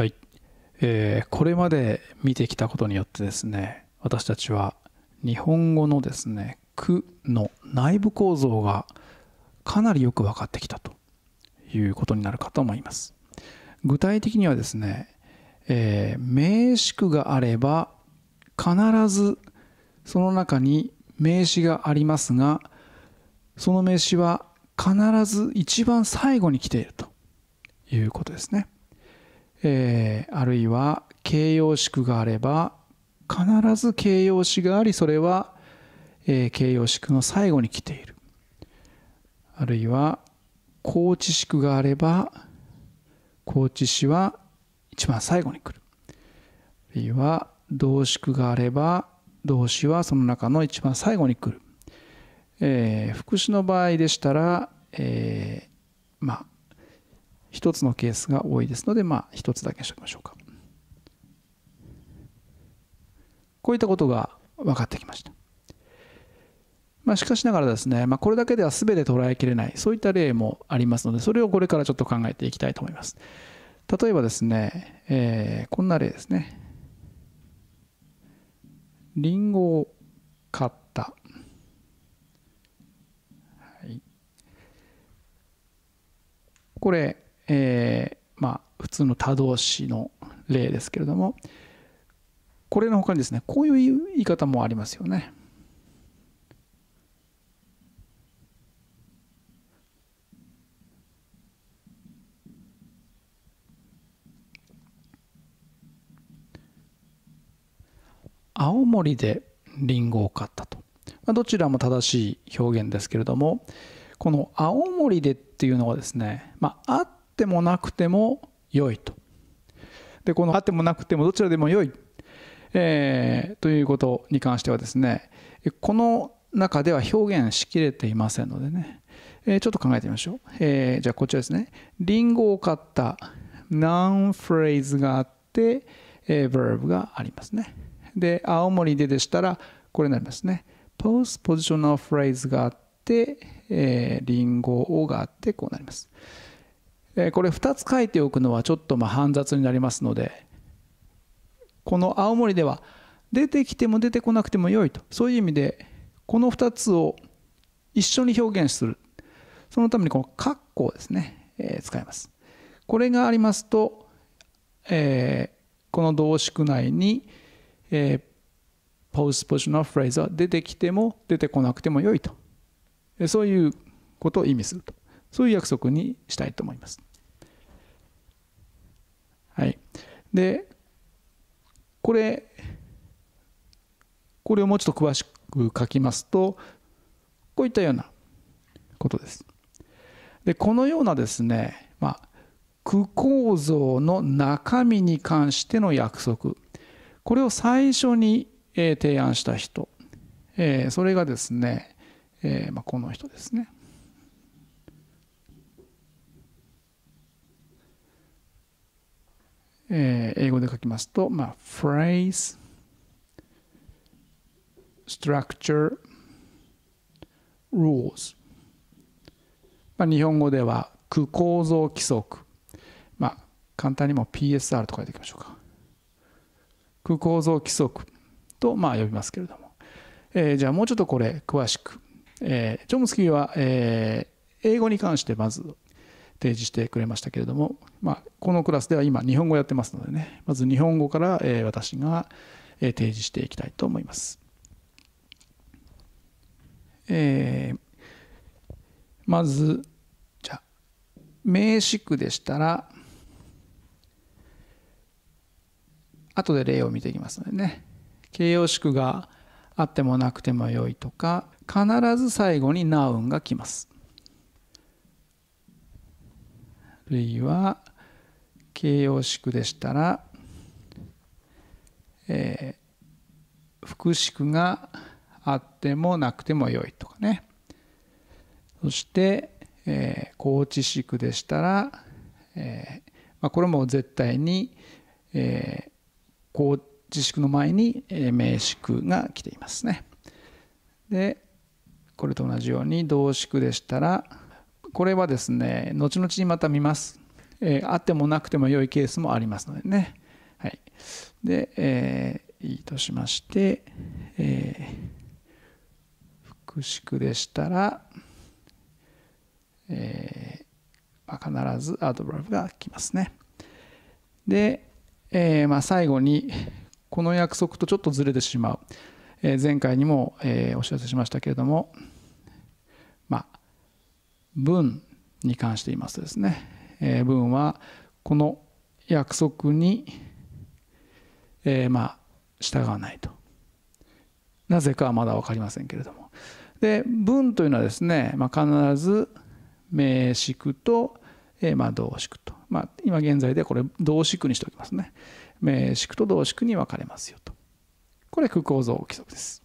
はい、えー、これまで見てきたことによってですね私たちは日本語のですね「句」の内部構造がかなりよく分かってきたということになるかと思います具体的にはですね、えー、名詞句があれば必ずその中に名詞がありますがその名詞は必ず一番最後に来ているということですね。えー、あるいは形容詞句があれば必ず形容詞がありそれは、えー、形容詞句の最後に来ているあるいは高知詞句があれば高知詞は一番最後に来るあるいは動詞句があれば動詞はその中の一番最後に来る、えー、副詞の場合でしたら、えー、まあ1つのケースが多いですので、まあ、1つだけにしておきましょうか。こういったことが分かってきました。まあ、しかしながらですね、まあ、これだけでは全て捉えきれない、そういった例もありますので、それをこれからちょっと考えていきたいと思います。例えばですね、えー、こんな例ですね。りんごを買った。はい、これ、えー、まあ普通の他動詞の例ですけれどもこれの他にですねこういう言い方もありますよね。青森でリンゴを買ったと、まあ、どちらも正しい表現ですけれどもこの「青森で」っていうのはですね、まあ、あっってもなくても良いと。でこのあってもなくてもどちらでも良い、えー、ということに関してはですねこの中では表現しきれていませんのでね、えー、ちょっと考えてみましょう、えー、じゃあこちらですねりんごを買った何フレーズがあって、えー、verb がありますねで青森ででしたらこれになりますね post positional phrase があって、えー、リンゴをがあってこうなりますえこれ2つ書いておくのはちょっとま煩雑になりますのでこの青森では出てきても出てこなくても良いとそういう意味でこの2つを一緒に表現するそのためにこの括弧ですね、えー、使いますこれがありますと、えー、この動詞区内に、えー、p ポジショ o s i t i o は出てきても出てこなくても良いとそういうことを意味するとそういう約束にしたいと思いますはい。で、これ、これをもうちょっと詳しく書きますと、こういったようなことです。で、このようなですね、まあ、句構造の中身に関しての約束、これを最初に、えー、提案した人、えー、それがですね、えーまあ、この人ですね。えー、英語で書きますと、まあ、phrase structure rules、まあ、日本語では句構造規則、まあ、簡単にも PSR と書いていきましょうか句構造規則とまあ呼びますけれども、えー、じゃあもうちょっとこれ詳しく、えー、ジョムスキーは、えー、英語に関してまず提示してくれましたけれども、まあ、このクラスでは今日本語やってますのでねまず日本語から、え私が、え提示していきたいと思います。えー、まずじゃ名詞句でしたら後で例を見ていきますのでね形容詞句があってもなくてもよいとか必ず最後にナウンが来まするいは形容詞句でしたら、えー、副詞句があってもなくてもよいとかねそして、えー、高知詞句でしたら、えーまあ、これも絶対に、えー、高知詞句の前に名詞句が来ていますねでこれと同じように動詞句でしたらこれはですね後々にまた見ます、えー、あってもなくても良いケースもありますのでねはいで、えー、いいとしまして、えー、複式でしたら、えーまあ、必ずアドバルブが来ますねで、えーまあ、最後にこの約束とちょっとずれてしまう、えー、前回にも、えー、お知らせしましたけれどもまあ文に関して言いますとですね、えー、文はこの約束に、えー、まあ従わないとなぜかはまだ分かりませんけれどもで文というのはですね、まあ、必ず名詞句と、えー、まあ動詞句と、まあ、今現在でこれ動詞句にしておきますね名詞句と動詞句に分かれますよとこれ句構造規則です